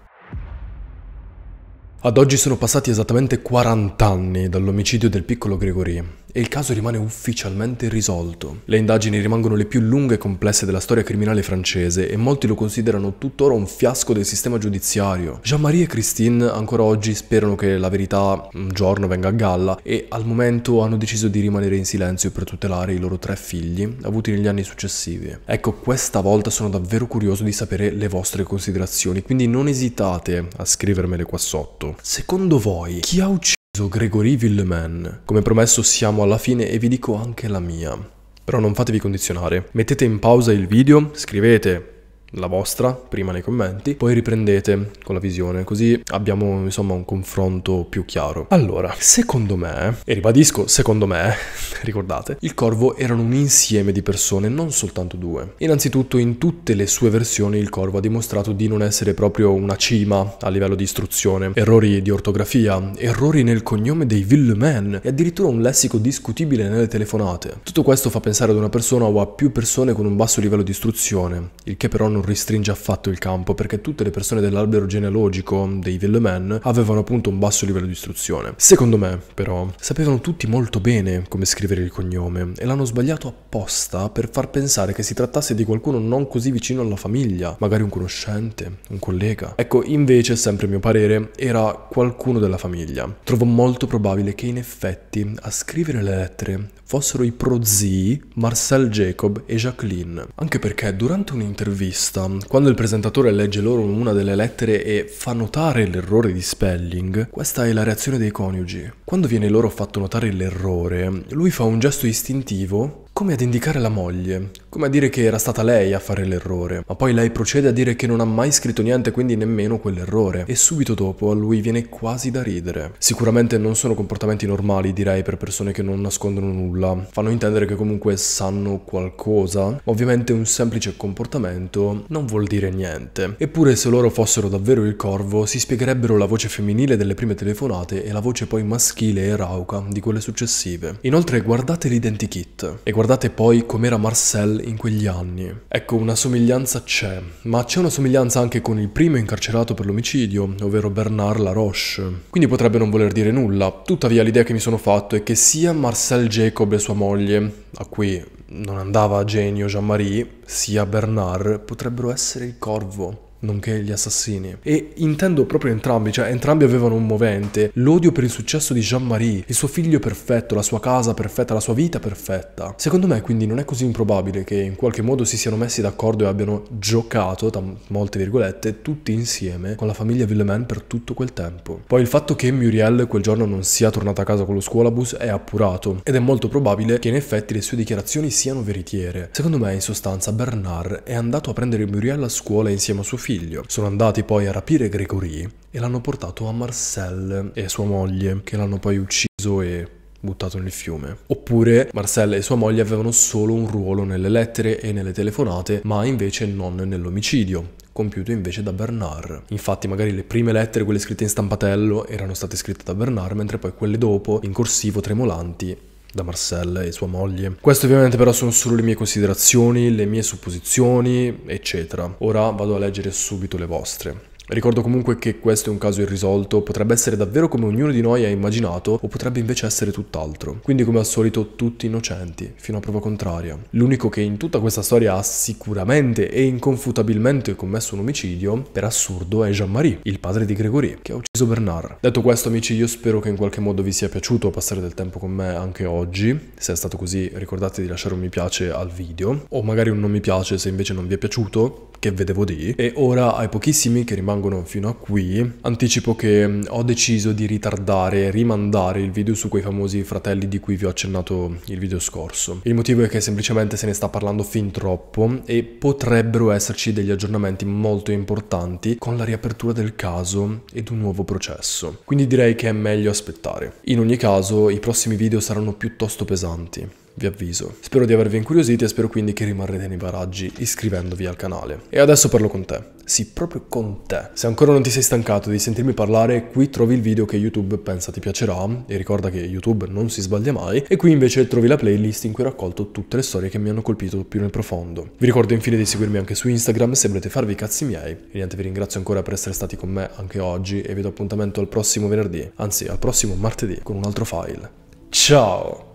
Ad oggi sono passati esattamente 40 anni dall'omicidio del piccolo Gregory e il caso rimane ufficialmente risolto. Le indagini rimangono le più lunghe e complesse della storia criminale francese e molti lo considerano tuttora un fiasco del sistema giudiziario. Jean-Marie e Christine ancora oggi sperano che la verità un giorno venga a galla e al momento hanno deciso di rimanere in silenzio per tutelare i loro tre figli avuti negli anni successivi. Ecco, questa volta sono davvero curioso di sapere le vostre considerazioni, quindi non esitate a scrivermele qua sotto. Secondo voi, chi ha ucciso Gregory Villeman. Come promesso siamo alla fine e vi dico anche la mia. Però non fatevi condizionare. Mettete in pausa il video, scrivete la vostra prima nei commenti, poi riprendete con la visione, così abbiamo insomma un confronto più chiaro. Allora, secondo me, e ribadisco secondo me, [LAUGHS] ricordate, il corvo erano un insieme di persone, non soltanto due. Innanzitutto in tutte le sue versioni il corvo ha dimostrato di non essere proprio una cima a livello di istruzione, errori di ortografia, errori nel cognome dei Villeman e addirittura un lessico discutibile nelle telefonate. Tutto questo fa pensare ad una persona o a più persone con un basso livello di istruzione, il che però non non restringe affatto il campo perché tutte le persone dell'albero genealogico dei Villeman avevano appunto un basso livello di istruzione. Secondo me, però, sapevano tutti molto bene come scrivere il cognome e l'hanno sbagliato apposta per far pensare che si trattasse di qualcuno non così vicino alla famiglia, magari un conoscente, un collega. Ecco, invece, sempre a mio parere, era qualcuno della famiglia. Trovo molto probabile che in effetti a scrivere le lettere fossero i prozii Marcel Jacob e Jacqueline. Anche perché durante un'intervista, quando il presentatore legge loro una delle lettere e fa notare l'errore di spelling, questa è la reazione dei coniugi. Quando viene loro fatto notare l'errore, lui fa un gesto istintivo come ad indicare la moglie, come a dire che era stata lei a fare l'errore, ma poi lei procede a dire che non ha mai scritto niente, quindi nemmeno quell'errore, e subito dopo a lui viene quasi da ridere. Sicuramente non sono comportamenti normali, direi, per persone che non nascondono nulla, fanno intendere che comunque sanno qualcosa, ma ovviamente un semplice comportamento non vuol dire niente. Eppure se loro fossero davvero il corvo, si spiegherebbero la voce femminile delle prime telefonate e la voce poi maschile e rauca di quelle successive. Inoltre guardate l'identikit e guardate Guardate poi com'era Marcel in quegli anni. Ecco, una somiglianza c'è, ma c'è una somiglianza anche con il primo incarcerato per l'omicidio, ovvero Bernard Laroche. Quindi potrebbe non voler dire nulla. Tuttavia l'idea che mi sono fatto è che sia Marcel Jacob e sua moglie, a cui non andava a genio Jean-Marie, sia Bernard, potrebbero essere il corvo nonché gli assassini. E intendo proprio entrambi, cioè entrambi avevano un movente, l'odio per il successo di Jean-Marie, il suo figlio perfetto, la sua casa perfetta, la sua vita perfetta. Secondo me quindi non è così improbabile che in qualche modo si siano messi d'accordo e abbiano giocato, tra molte virgolette, tutti insieme con la famiglia Villemin per tutto quel tempo. Poi il fatto che Muriel quel giorno non sia tornata a casa con lo scuolabus è appurato ed è molto probabile che in effetti le sue dichiarazioni siano veritiere. Secondo me in sostanza Bernard è andato a prendere Muriel a scuola insieme a suo figlio figlio. Sono andati poi a rapire Gregory e l'hanno portato a Marcel e sua moglie, che l'hanno poi ucciso e buttato nel fiume. Oppure Marcel e sua moglie avevano solo un ruolo nelle lettere e nelle telefonate, ma invece non nell'omicidio compiuto invece da Bernard. Infatti magari le prime lettere, quelle scritte in stampatello, erano state scritte da Bernard, mentre poi quelle dopo, in corsivo tremolanti, da Marcella e sua moglie. Queste ovviamente però sono solo le mie considerazioni, le mie supposizioni, eccetera. Ora vado a leggere subito le vostre. Ricordo comunque che questo è un caso irrisolto, potrebbe essere davvero come ognuno di noi ha immaginato o potrebbe invece essere tutt'altro. Quindi come al solito tutti innocenti, fino a prova contraria. L'unico che in tutta questa storia ha sicuramente e inconfutabilmente commesso un omicidio, per assurdo, è Jean-Marie, il padre di Gregory, che ha ucciso Bernard. Detto questo amici, io spero che in qualche modo vi sia piaciuto passare del tempo con me anche oggi. Se è stato così ricordate di lasciare un mi piace al video, o magari un non mi piace se invece non vi è piaciuto, che vedevo di. E ora ai pochissimi che rimangono rimangono fino a qui, anticipo che mm, ho deciso di ritardare, rimandare il video su quei famosi fratelli di cui vi ho accennato il video scorso. Il motivo è che semplicemente se ne sta parlando fin troppo e potrebbero esserci degli aggiornamenti molto importanti con la riapertura del caso ed un nuovo processo. Quindi direi che è meglio aspettare. In ogni caso i prossimi video saranno piuttosto pesanti vi avviso. Spero di avervi incuriosito e spero quindi che rimarrete nei baraggi iscrivendovi al canale. E adesso parlo con te. Sì, proprio con te. Se ancora non ti sei stancato di sentirmi parlare, qui trovi il video che YouTube pensa ti piacerà e ricorda che YouTube non si sbaglia mai e qui invece trovi la playlist in cui ho raccolto tutte le storie che mi hanno colpito più nel profondo. Vi ricordo infine di seguirmi anche su Instagram se volete farvi i cazzi miei. E niente, vi ringrazio ancora per essere stati con me anche oggi e vi do appuntamento al prossimo venerdì, anzi al prossimo martedì con un altro file. Ciao!